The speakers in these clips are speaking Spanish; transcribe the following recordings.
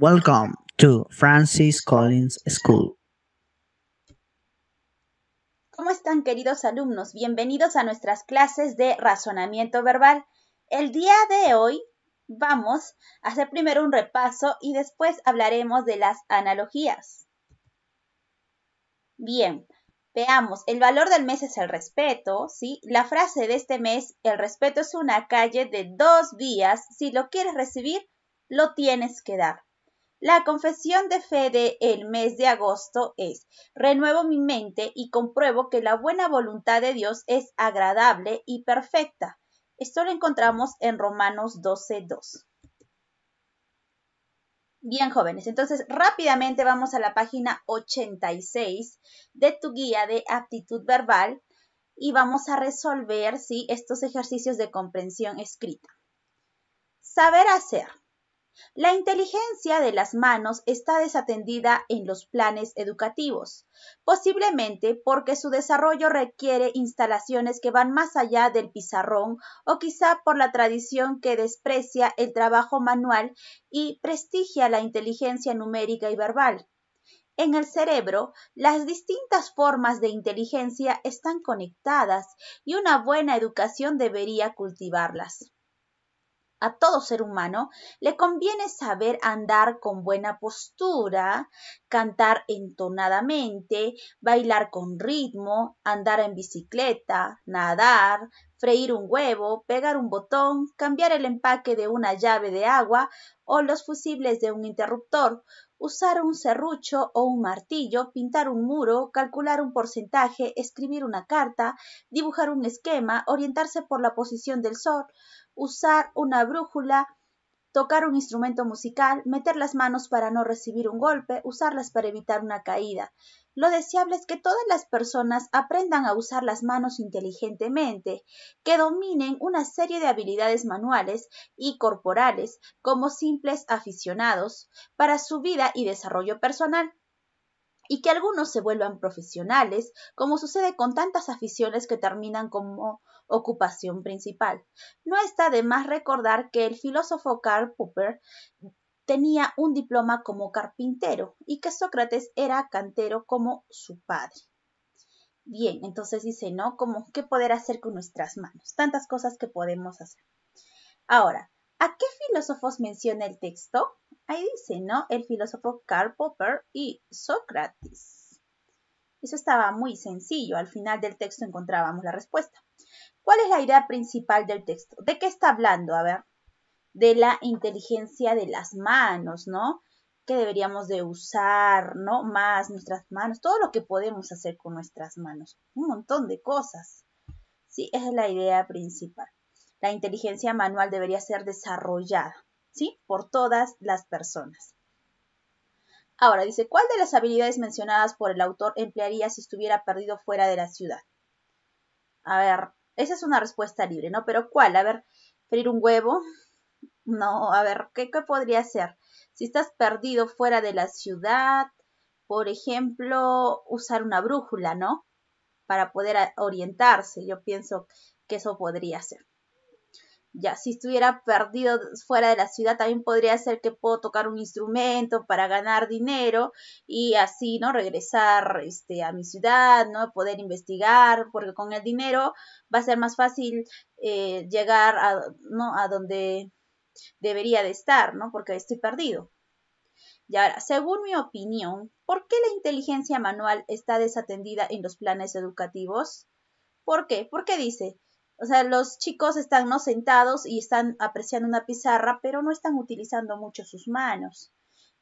Welcome to Francis Collins School. ¿Cómo están queridos alumnos? Bienvenidos a nuestras clases de razonamiento verbal. El día de hoy vamos a hacer primero un repaso y después hablaremos de las analogías. Bien, veamos, el valor del mes es el respeto, ¿sí? La frase de este mes, el respeto es una calle de dos vías, si lo quieres recibir, lo tienes que dar. La confesión de fe de el mes de agosto es, renuevo mi mente y compruebo que la buena voluntad de Dios es agradable y perfecta. Esto lo encontramos en Romanos 12.2. Bien, jóvenes, entonces rápidamente vamos a la página 86 de tu guía de aptitud verbal y vamos a resolver estos ejercicios de comprensión escrita. Saber hacer. La inteligencia de las manos está desatendida en los planes educativos, posiblemente porque su desarrollo requiere instalaciones que van más allá del pizarrón o quizá por la tradición que desprecia el trabajo manual y prestigia la inteligencia numérica y verbal. En el cerebro, las distintas formas de inteligencia están conectadas y una buena educación debería cultivarlas a todo ser humano le conviene saber andar con buena postura, cantar entonadamente, bailar con ritmo, andar en bicicleta, nadar, freír un huevo, pegar un botón, cambiar el empaque de una llave de agua o los fusibles de un interruptor, usar un serrucho o un martillo, pintar un muro, calcular un porcentaje, escribir una carta, dibujar un esquema, orientarse por la posición del sol, usar una brújula, tocar un instrumento musical, meter las manos para no recibir un golpe, usarlas para evitar una caída. Lo deseable es que todas las personas aprendan a usar las manos inteligentemente, que dominen una serie de habilidades manuales y corporales como simples aficionados para su vida y desarrollo personal y que algunos se vuelvan profesionales, como sucede con tantas aficiones que terminan como ocupación principal. No está de más recordar que el filósofo Karl Popper tenía un diploma como carpintero y que Sócrates era cantero como su padre. Bien, entonces dice, ¿no? ¿qué poder hacer con nuestras manos? Tantas cosas que podemos hacer. Ahora, ¿a qué filósofos menciona el texto? Ahí dice, ¿no? El filósofo Karl Popper y Sócrates. Eso estaba muy sencillo. Al final del texto encontrábamos la respuesta. ¿Cuál es la idea principal del texto? ¿De qué está hablando? A ver, de la inteligencia de las manos, ¿no? Que deberíamos de usar, ¿no? Más nuestras manos, todo lo que podemos hacer con nuestras manos, un montón de cosas. Sí, esa es la idea principal. La inteligencia manual debería ser desarrollada, ¿sí? Por todas las personas. Ahora dice, ¿cuál de las habilidades mencionadas por el autor emplearía si estuviera perdido fuera de la ciudad? A ver, esa es una respuesta libre, ¿no? Pero ¿cuál? A ver, freír un huevo. No, a ver, ¿qué, qué podría ser? Si estás perdido fuera de la ciudad, por ejemplo, usar una brújula, ¿no? Para poder orientarse, yo pienso que eso podría ser. Ya, si estuviera perdido fuera de la ciudad, también podría ser que puedo tocar un instrumento para ganar dinero y así, ¿no? Regresar este, a mi ciudad, ¿no? Poder investigar, porque con el dinero va a ser más fácil eh, llegar a, donde debería de estar, ¿no? Porque estoy perdido. Y ahora, según mi opinión, ¿por qué la inteligencia manual está desatendida en los planes educativos? ¿Por qué? Porque dice, o sea, los chicos están ¿no? sentados y están apreciando una pizarra, pero no están utilizando mucho sus manos.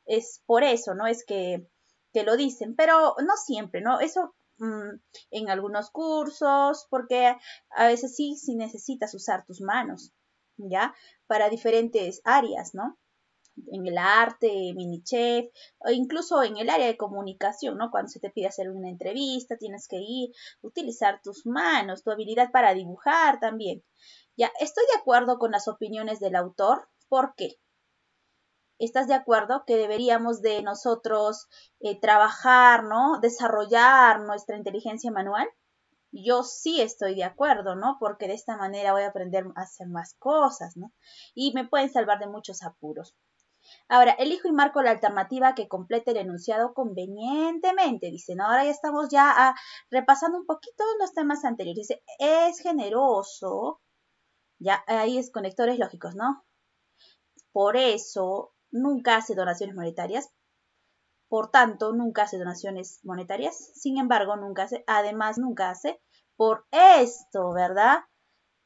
Es por eso, ¿no? Es que, te lo dicen, pero no siempre, ¿no? Eso mm, en algunos cursos, porque a veces sí, sí necesitas usar tus manos, ¿ya? Para diferentes áreas, ¿no? en el arte, mini chef, o incluso en el área de comunicación, ¿no? Cuando se te pide hacer una entrevista, tienes que ir, utilizar tus manos, tu habilidad para dibujar también. Ya, estoy de acuerdo con las opiniones del autor. ¿Por qué? ¿Estás de acuerdo que deberíamos de nosotros eh, trabajar, ¿no? Desarrollar nuestra inteligencia manual. Yo sí estoy de acuerdo, ¿no? Porque de esta manera voy a aprender a hacer más cosas, ¿no? Y me pueden salvar de muchos apuros. Ahora, elijo y marco la alternativa que complete el enunciado convenientemente. no, ahora ya estamos ya ah, repasando un poquito los temas anteriores. Dice, es generoso. Ya, ahí es conectores lógicos, ¿no? Por eso, nunca hace donaciones monetarias. Por tanto, nunca hace donaciones monetarias. Sin embargo, nunca hace. Además, nunca hace. Por esto, ¿verdad?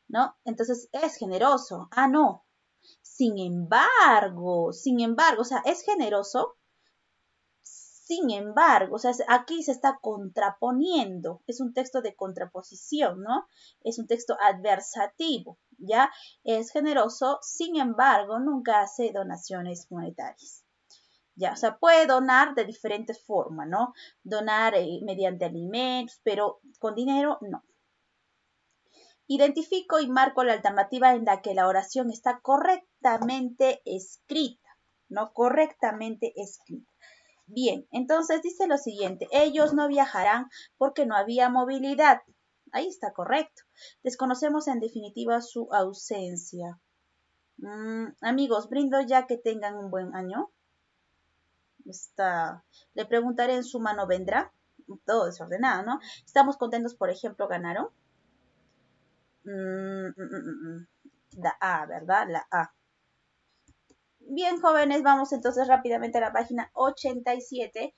¿No? Entonces, es generoso. Ah, no. Sin embargo, sin embargo, o sea, es generoso. Sin embargo, o sea, aquí se está contraponiendo. Es un texto de contraposición, ¿no? Es un texto adversativo, ¿ya? Es generoso, sin embargo, nunca hace donaciones monetarias. Ya, o sea, puede donar de diferentes formas, ¿no? Donar eh, mediante alimentos, pero con dinero no. Identifico y marco la alternativa en la que la oración está correctamente escrita, ¿no? Correctamente escrita. Bien, entonces dice lo siguiente, ellos no viajarán porque no había movilidad. Ahí está correcto. Desconocemos en definitiva su ausencia. Mm, amigos, brindo ya que tengan un buen año. Está. Le preguntaré en su mano vendrá. Todo desordenado, ¿no? Estamos contentos, por ejemplo, ganaron. Mm, mm, mm, la A, ¿verdad? La A. Bien, jóvenes, vamos entonces rápidamente a la página 87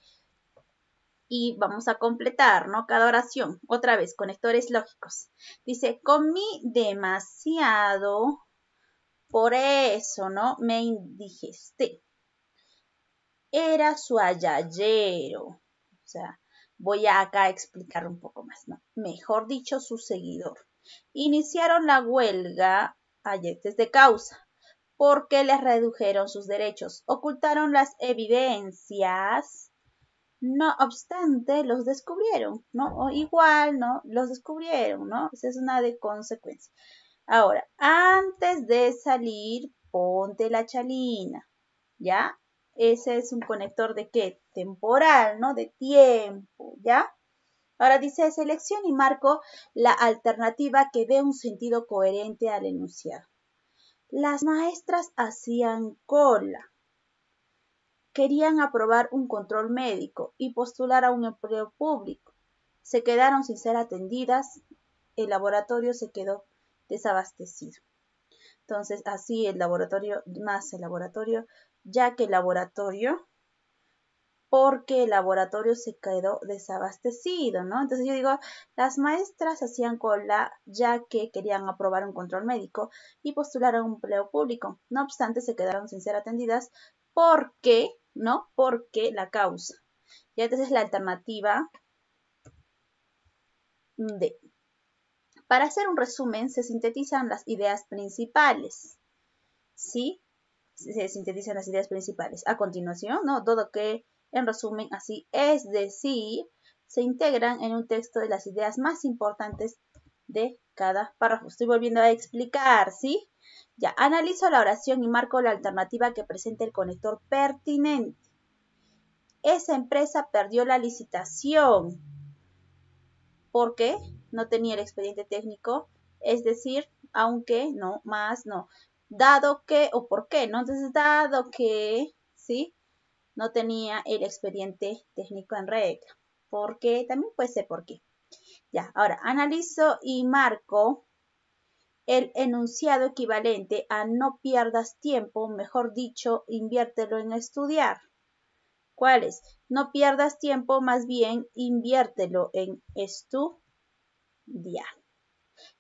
y vamos a completar, ¿no? Cada oración. Otra vez, conectores lógicos. Dice, comí demasiado, por eso, ¿no? Me indigesté. Era su hallallero. O sea, voy a acá a explicar un poco más, ¿no? Mejor dicho, su seguidor iniciaron la huelga a de causa porque les redujeron sus derechos, ocultaron las evidencias, no obstante, los descubrieron, ¿no? O igual, ¿no? Los descubrieron, ¿no? Esa es una de consecuencia. Ahora, antes de salir, ponte la chalina, ¿ya? Ese es un conector de qué? Temporal, ¿no? De tiempo, ¿ya? Ahora dice selección y marco la alternativa que dé un sentido coherente al enunciado. Las maestras hacían cola. Querían aprobar un control médico y postular a un empleo público. Se quedaron sin ser atendidas. El laboratorio se quedó desabastecido. Entonces, así el laboratorio más el laboratorio, ya que el laboratorio porque el laboratorio se quedó desabastecido, ¿no? Entonces yo digo, las maestras hacían cola ya que querían aprobar un control médico y postular a un empleo público. No obstante, se quedaron sin ser atendidas porque, ¿no? Porque la causa. Y entonces la alternativa D. Para hacer un resumen, se sintetizan las ideas principales. ¿Sí? Se sintetizan las ideas principales. A continuación, ¿no? Todo que en resumen, así es decir, se integran en un texto de las ideas más importantes de cada párrafo. Estoy volviendo a explicar, ¿sí? Ya, analizo la oración y marco la alternativa que presenta el conector pertinente. Esa empresa perdió la licitación porque no tenía el expediente técnico, es decir, aunque, no, más, no. Dado que, o por qué, ¿no? Entonces, dado que, ¿sí? no tenía el expediente técnico en red. ¿Por También puede ser por qué. Ya, ahora analizo y marco el enunciado equivalente a no pierdas tiempo, mejor dicho, inviértelo en estudiar. ¿Cuál es? No pierdas tiempo, más bien inviértelo en estudiar.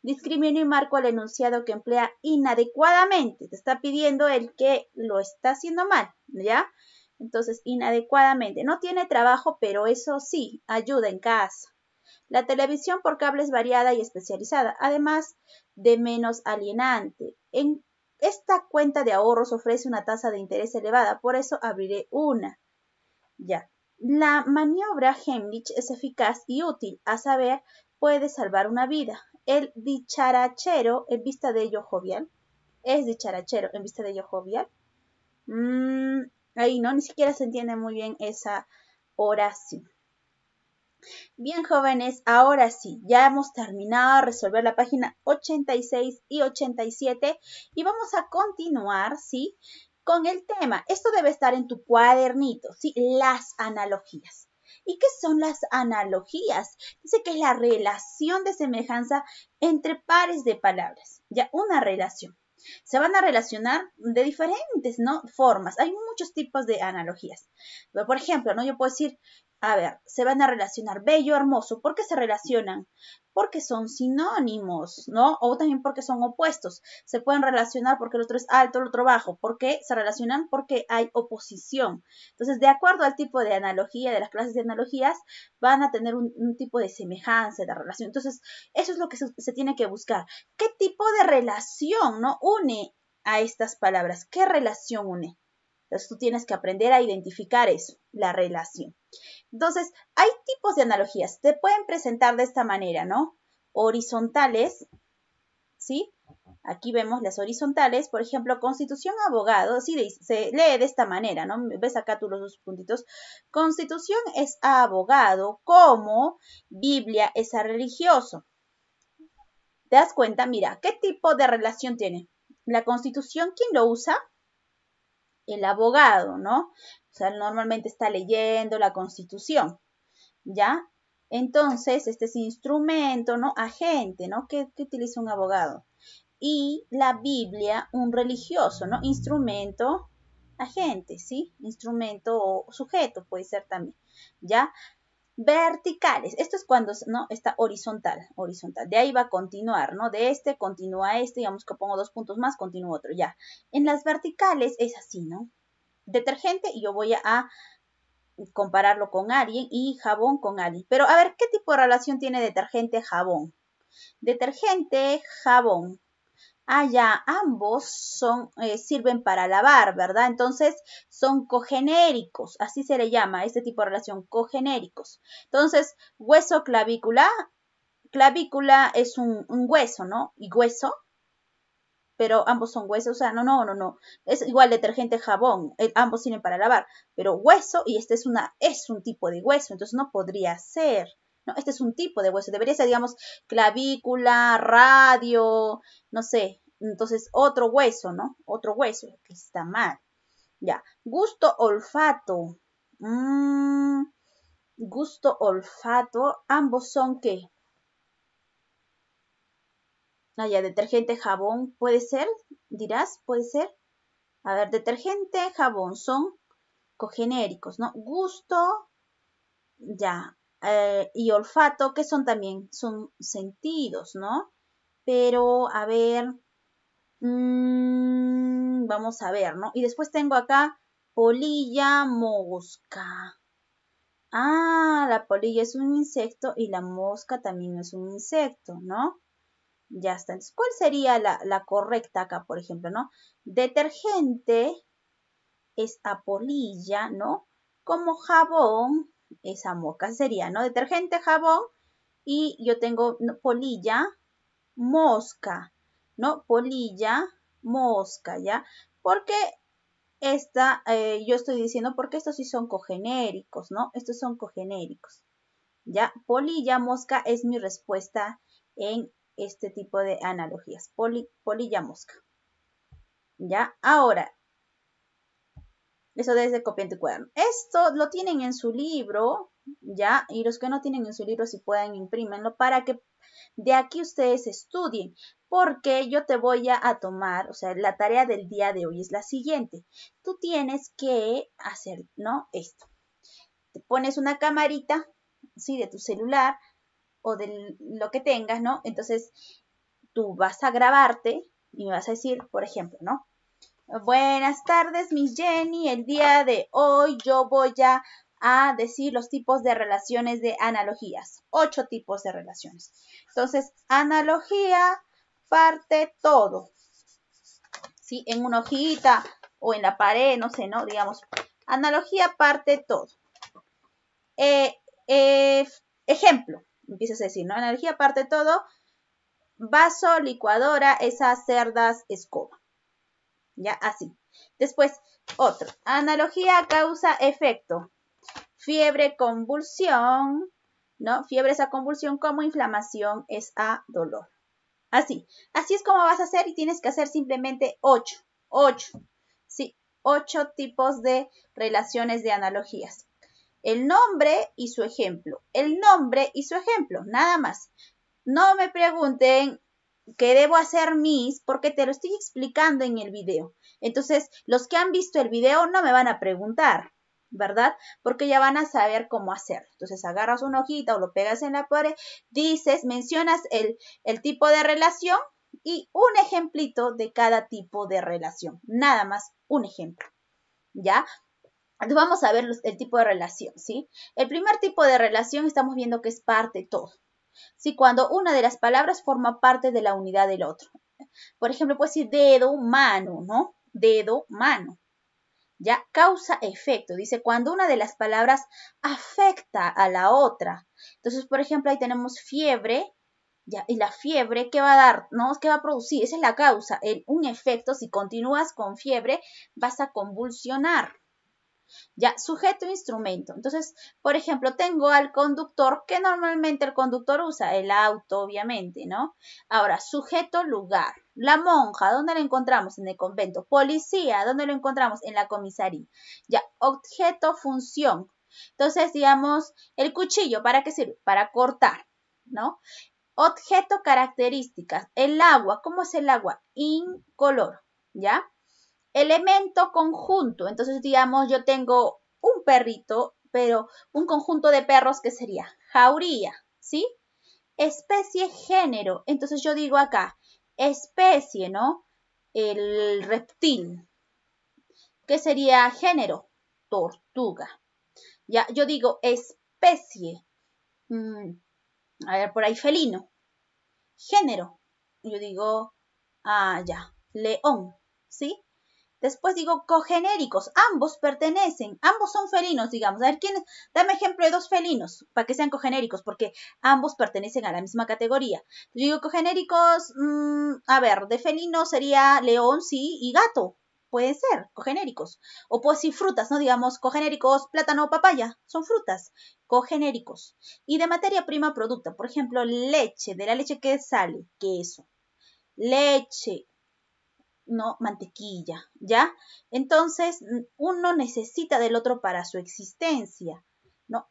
Discrimino y marco el enunciado que emplea inadecuadamente. Te está pidiendo el que lo está haciendo mal, ¿ya? Entonces, inadecuadamente. No tiene trabajo, pero eso sí, ayuda en casa. La televisión por cable es variada y especializada, además de menos alienante. En esta cuenta de ahorros ofrece una tasa de interés elevada, por eso abriré una. Ya. La maniobra Hemlich es eficaz y útil, a saber, puede salvar una vida. El dicharachero, en vista de ello jovial, es dicharachero, en vista de ello jovial. Mm, Ahí, ¿no? Ni siquiera se entiende muy bien esa oración. Bien jóvenes, ahora sí, ya hemos terminado de resolver la página 86 y 87 y vamos a continuar, ¿sí? Con el tema. Esto debe estar en tu cuadernito, ¿sí? Las analogías. ¿Y qué son las analogías? Dice que es la relación de semejanza entre pares de palabras, ya una relación se van a relacionar de diferentes ¿no? formas. Hay muchos tipos de analogías. Por ejemplo, ¿no? yo puedo decir, a ver, se van a relacionar bello, hermoso. ¿Por qué se relacionan? Porque son sinónimos, ¿no? O también porque son opuestos. Se pueden relacionar porque el otro es alto, el otro bajo. ¿Por qué se relacionan? Porque hay oposición. Entonces, de acuerdo al tipo de analogía, de las clases de analogías, van a tener un, tipo de semejanza, de relación. Entonces, eso es lo que se, se tiene que buscar. ¿Qué tipo de relación, ¿no? Une a estas palabras. ¿Qué relación une? Entonces tú tienes que aprender a identificar eso, la relación. Entonces, hay tipos de analogías. Te pueden presentar de esta manera, ¿no? Horizontales, ¿sí? Aquí vemos las horizontales, por ejemplo, constitución abogado, sí, se lee de esta manera, ¿no? Ves acá tú los dos puntitos. Constitución es abogado, como Biblia es a religioso. ¿Te das cuenta? Mira, ¿qué tipo de relación tiene? La constitución, ¿quién lo usa? el abogado, ¿no? O sea, normalmente está leyendo la constitución, ¿ya? Entonces, este es instrumento, ¿no? Agente, ¿no? ¿Qué, utiliza un abogado? Y la Biblia, un religioso, ¿no? Instrumento, agente, ¿sí? Instrumento o sujeto puede ser también, ¿ya? verticales. Esto es cuando no está horizontal, horizontal. De ahí va a continuar, ¿no? De este continúa este, digamos que pongo dos puntos más, continúa otro, ya. En las verticales es así, ¿no? Detergente y yo voy a compararlo con alguien y jabón con alguien. Pero a ver, ¿qué tipo de relación tiene detergente jabón? Detergente, jabón. Ah, ya, ambos son, eh, sirven para lavar, ¿verdad? Entonces son cogenéricos, así se le llama este tipo de relación, cogenéricos. Entonces, hueso clavícula, clavícula es un, hueso, ¿no? Y hueso, pero ambos son huesos, o sea, no, no, no, no. Es igual detergente, jabón, eh, ambos sirven para lavar, pero hueso y este es, una, es un tipo de hueso, entonces no podría ser. ¿no? Este es un tipo de hueso. Debería ser, digamos, clavícula, radio, no sé. Entonces, otro hueso, ¿no? Otro hueso, que está mal. Ya. Gusto, olfato. Mm, gusto, olfato. Ambos son qué? Ah, ya, detergente, jabón. ¿Puede ser? Dirás, ¿puede ser? A ver, detergente, jabón son cogenéricos, ¿no? Gusto, ya, eh, y olfato, que son también, son sentidos, ¿no? Pero, a ver, mm, vamos a ver, ¿no? Y después tengo acá polilla mosca. Ah, la polilla es un insecto y la mosca también es un insecto, ¿no? Ya está. ¿cuál sería la, la correcta acá, por ejemplo, no? Detergente es a polilla, ¿no? Como jabón esa moca. Sería, ¿no? Detergente, jabón y yo tengo polilla, mosca, ¿no? Polilla, mosca, ¿ya? Porque esta, eh, yo estoy diciendo, porque estos sí son cogenéricos, ¿no? Estos son cogenéricos, ¿ya? Polilla, mosca es mi respuesta en este tipo de analogías. polilla, mosca. ¿Ya? Ahora, eso desde copiar tu cuaderno. Esto lo tienen en su libro, ¿ya? Y los que no tienen en su libro, si pueden, imprímenlo para que de aquí ustedes estudien. Porque yo te voy a tomar, o sea, la tarea del día de hoy es la siguiente. Tú tienes que hacer, ¿no? Esto. Te pones una camarita, ¿sí? De tu celular o de lo que tengas, ¿no? Entonces, tú vas a grabarte y me vas a decir, por ejemplo, ¿no? Buenas tardes, mi Jenny. El día de hoy yo voy a, decir los tipos de relaciones de analogías. Ocho tipos de relaciones. Entonces, analogía parte todo. ¿Sí? En una hojita o en la pared, no sé, ¿no? Digamos, analogía parte todo. Eh, eh, ejemplo, empiezas a decir, ¿no? Analogía parte todo. Vaso, licuadora, esas cerdas, escoba. Ya, así. Después, otro. Analogía causa-efecto. Fiebre, convulsión, ¿no? Fiebre es a convulsión como inflamación es a dolor. Así. Así es como vas a hacer y tienes que hacer simplemente ocho. Ocho. Sí, ocho tipos de relaciones de analogías. El nombre y su ejemplo. El nombre y su ejemplo, nada más. No me pregunten que debo hacer mis porque te lo estoy explicando en el video. Entonces, los que han visto el video no me van a preguntar, ¿verdad? Porque ya van a saber cómo hacerlo. Entonces, agarras una hojita o lo pegas en la pared, dices, mencionas el, tipo de relación y un ejemplito de cada tipo de relación. Nada más un ejemplo. ¿Ya? Entonces vamos a ver el tipo de relación, ¿sí? El primer tipo de relación estamos viendo que es parte todo si cuando una de las palabras forma parte de la unidad del otro. Por ejemplo, puede decir dedo, mano, ¿no? Dedo, mano. Ya causa-efecto. Dice cuando una de las palabras afecta a la otra. Entonces, por ejemplo, ahí tenemos fiebre, ya, y la fiebre, ¿qué va a dar? ¿No? ¿Qué va a producir? Esa es la causa. un efecto, si continúas con fiebre, vas a convulsionar ya, sujeto e instrumento. Entonces, por ejemplo, tengo al conductor, que normalmente el conductor usa el auto, obviamente, ¿no? Ahora, sujeto lugar. La monja, ¿dónde la encontramos? En el convento. Policía, ¿dónde lo encontramos? En la comisaría. Ya, objeto función. Entonces, digamos, el cuchillo, ¿para qué sirve? Para cortar, ¿no? Objeto características. El agua, ¿cómo es el agua? incoloro ¿ya? elemento conjunto. Entonces, digamos, yo tengo un perrito, pero un conjunto de perros que sería jauría, ¿sí? Especie, género. Entonces yo digo acá, especie, ¿no? El reptil. ¿Qué sería género? Tortuga. Ya, yo digo especie. Mm, a ver, por ahí felino. Género. Yo digo, ah, ya, león, ¿sí? Después digo cogenéricos, ambos pertenecen, ambos son felinos, digamos. A ver, ¿quién Dame ejemplo de dos felinos para que sean cogenéricos, porque ambos pertenecen a la misma categoría. Yo digo cogenéricos, mm, a ver, de felino sería león, sí, y gato. Puede ser, cogenéricos. O pues si frutas, ¿no? Digamos, cogenéricos, plátano, papaya, son frutas, cogenéricos. Y de materia prima, producto. por ejemplo, leche, de la leche que sale, queso. Leche, no mantequilla, ¿ya? Entonces, uno necesita del otro para su existencia, ¿no?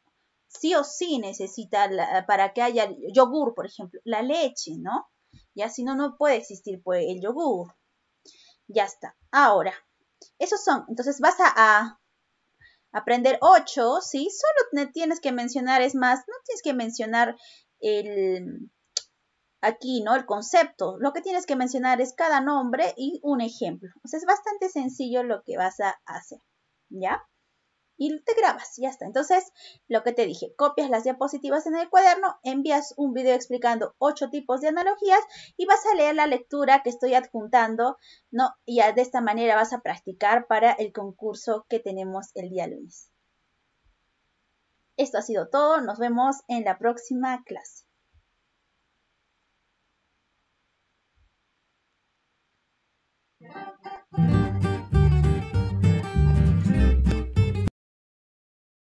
Sí o sí necesita para que haya yogur, por ejemplo, la leche, ¿no? Ya si no, no puede existir pues, el yogur. Ya está. Ahora, esos son, entonces vas a, aprender ocho, ¿sí? Solo tienes que mencionar, es más, no tienes que mencionar el, aquí, ¿no? El concepto. Lo que tienes que mencionar es cada nombre y un ejemplo. O sea, es bastante sencillo lo que vas a hacer, ¿ya? Y te grabas, ya está. Entonces, lo que te dije, copias las diapositivas en el cuaderno, envías un video explicando ocho tipos de analogías y vas a leer la lectura que estoy adjuntando, ¿no? Y de esta manera vas a practicar para el concurso que tenemos el día lunes. Esto ha sido todo, nos vemos en la próxima clase.